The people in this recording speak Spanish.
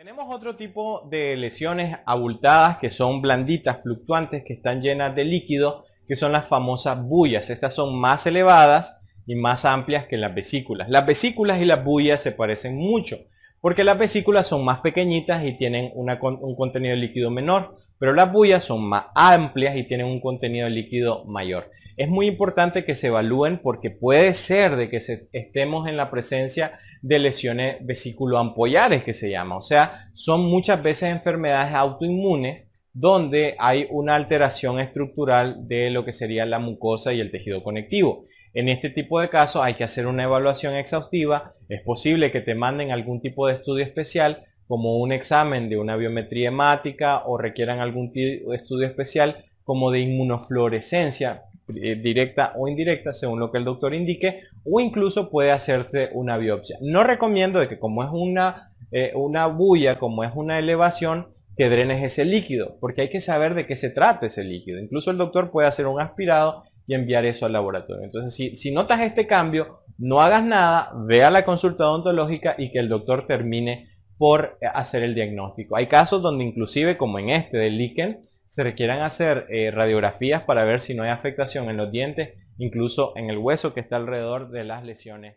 Tenemos otro tipo de lesiones abultadas que son blanditas, fluctuantes, que están llenas de líquido, que son las famosas bullas. Estas son más elevadas y más amplias que las vesículas. Las vesículas y las bullas se parecen mucho, porque las vesículas son más pequeñitas y tienen un contenido líquido menor pero las bullas son más amplias y tienen un contenido líquido mayor. Es muy importante que se evalúen porque puede ser de que estemos en la presencia de lesiones vesículo-ampollares que se llama. O sea, son muchas veces enfermedades autoinmunes donde hay una alteración estructural de lo que sería la mucosa y el tejido conectivo. En este tipo de casos hay que hacer una evaluación exhaustiva. Es posible que te manden algún tipo de estudio especial como un examen de una biometría hemática o requieran algún estudio especial como de inmunofluorescencia eh, directa o indirecta según lo que el doctor indique o incluso puede hacerte una biopsia. No recomiendo de que como es una, eh, una bulla, como es una elevación, que drenes ese líquido, porque hay que saber de qué se trata ese líquido. Incluso el doctor puede hacer un aspirado y enviar eso al laboratorio. Entonces, si, si notas este cambio, no hagas nada, ve a la consulta odontológica y que el doctor termine por eh, hacer el diagnóstico. Hay casos donde inclusive, como en este del líquen, se requieran hacer eh, radiografías para ver si no hay afectación en los dientes, incluso en el hueso que está alrededor de las lesiones